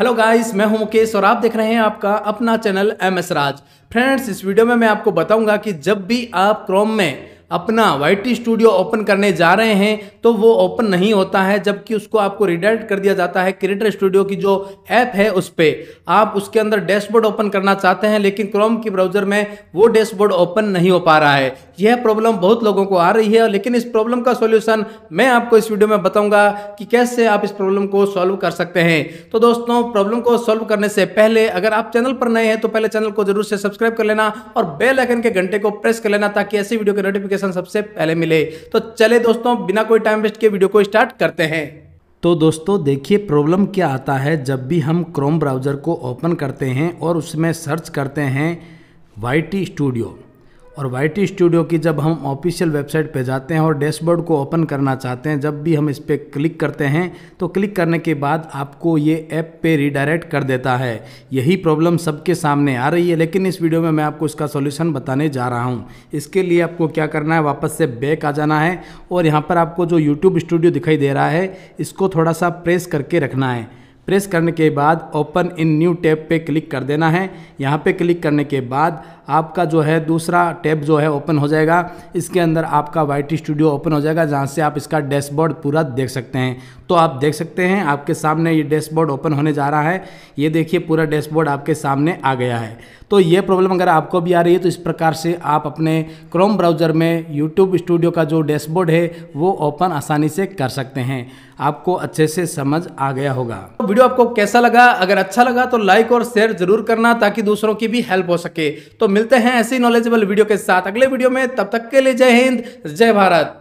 hello guys मैं हूं मुकेश और आप देख रहे हैं आपका अपना channel M S Raj friends इस वीडियो में मैं आपको बताऊंगा कि जब भी आप क्रोम में अपना वाई टी स्टूडियो ओपन करने जा रहे हैं तो वो ओपन नहीं होता है जबकि उसको आपको रिडायरेक्ट कर दिया जाता है क्रिएटर स्टूडियो की जो ऐप है उस पर आप उसके अंदर डैशबोर्ड ओपन करना चाहते हैं लेकिन क्रोम की ब्राउजर में वो डैशबोर्ड ओपन नहीं हो पा रहा है यह प्रॉब्लम बहुत लोगों को आ रही है लेकिन इस प्रॉब्लम का सोल्यूशन मैं आपको इस वीडियो में बताऊंगा कि कैसे आप इस प्रॉब्लम को सॉल्व कर सकते हैं तो दोस्तों प्रॉब्लम को सॉल्व करने से पहले अगर आप चैनल पर नए हैं तो पहले चैनल को जरूर से सब्सक्राइब कर लेना और बेल आइकन के घंटे को प्रेस कर लेना ताकि ऐसी वीडियो के नोटिफिकेशन सबसे पहले मिले तो चले दोस्तों बिना कोई टाइम वेस्ट के वीडियो को स्टार्ट करते हैं तो दोस्तों देखिए प्रॉब्लम क्या आता है जब भी हम क्रोम ब्राउज़र को ओपन करते हैं और उसमें सर्च करते हैं वाई टी स्टूडियो और वाई स्टूडियो की जब हम ऑफिशियल वेबसाइट पे जाते हैं और डैशबोर्ड को ओपन करना चाहते हैं जब भी हम इस पर क्लिक करते हैं तो क्लिक करने के बाद आपको ये ऐप पे रिडायरेक्ट कर देता है यही प्रॉब्लम सबके सामने आ रही है लेकिन इस वीडियो में मैं आपको इसका सोल्यूशन बताने जा रहा हूँ इसके लिए आपको क्या करना है वापस से बैक आ जाना है और यहाँ पर आपको जो यूट्यूब स्टूडियो दिखाई दे रहा है इसको थोड़ा सा प्रेस करके रखना है प्रेस करने के बाद ओपन इन न्यू टैब पे क्लिक कर देना है यहाँ पे क्लिक करने के बाद आपका जो है दूसरा टैब जो है ओपन हो जाएगा इसके अंदर आपका वाई स्टूडियो ओपन हो जाएगा जहाँ से आप इसका डैशबोर्ड पूरा देख सकते हैं तो आप देख सकते हैं आपके सामने ये डैशबोर्ड ओपन होने जा रहा है ये देखिए पूरा डैशबोर्ड आपके सामने आ गया है तो ये प्रॉब्लम अगर आपको भी आ रही है तो इस प्रकार से आप अपने क्रोम ब्राउज़र में यूट्यूब स्टूडियो का जो डैशबोर्ड है वो ओपन आसानी से कर सकते हैं आपको अच्छे से समझ आ गया होगा तो वीडियो आपको कैसा लगा अगर अच्छा लगा तो लाइक और शेयर जरूर करना ताकि दूसरों की भी हेल्प हो सके तो मिलते हैं ऐसी नॉलेजेबल वीडियो के साथ अगले वीडियो में तब तक के लिए जय हिंद जय भारत